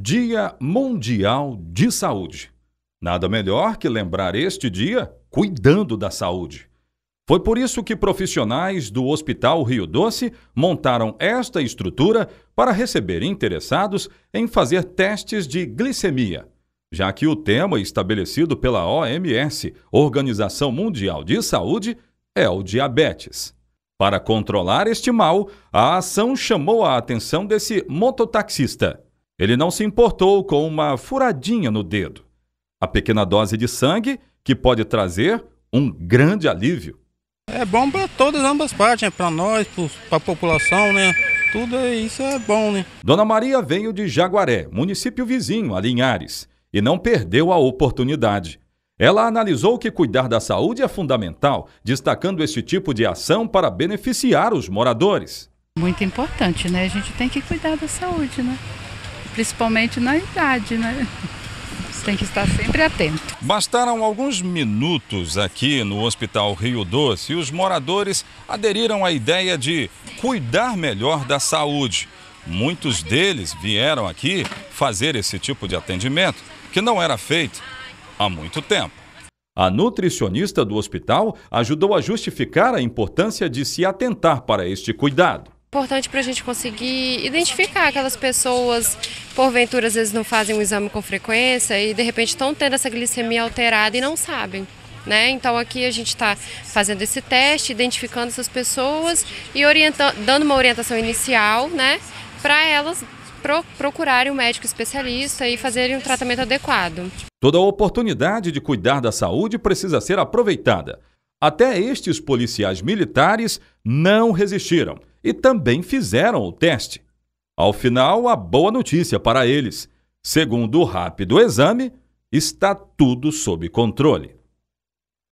Dia Mundial de Saúde. Nada melhor que lembrar este dia cuidando da saúde. Foi por isso que profissionais do Hospital Rio Doce montaram esta estrutura para receber interessados em fazer testes de glicemia, já que o tema estabelecido pela OMS, Organização Mundial de Saúde, é o diabetes. Para controlar este mal, a ação chamou a atenção desse mototaxista ele não se importou com uma furadinha no dedo. A pequena dose de sangue que pode trazer um grande alívio. É bom para todas ambas partes, né? para nós, para a população, né? Tudo é, isso é bom, né? Dona Maria veio de Jaguaré, município vizinho a Linhares, e não perdeu a oportunidade. Ela analisou que cuidar da saúde é fundamental, destacando esse tipo de ação para beneficiar os moradores. Muito importante, né? A gente tem que cuidar da saúde, né? principalmente na idade, né? Tem que estar sempre atento. Bastaram alguns minutos aqui no Hospital Rio Doce e os moradores aderiram à ideia de cuidar melhor da saúde. Muitos deles vieram aqui fazer esse tipo de atendimento que não era feito há muito tempo. A nutricionista do hospital ajudou a justificar a importância de se atentar para este cuidado importante para a gente conseguir identificar aquelas pessoas, porventura às vezes não fazem o um exame com frequência e de repente estão tendo essa glicemia alterada e não sabem. Né? Então aqui a gente está fazendo esse teste, identificando essas pessoas e orientando, dando uma orientação inicial né, para elas pro, procurarem um médico especialista e fazerem um tratamento adequado. Toda oportunidade de cuidar da saúde precisa ser aproveitada. Até estes policiais militares não resistiram e também fizeram o teste. Ao final, a boa notícia para eles: segundo o rápido exame, está tudo sob controle.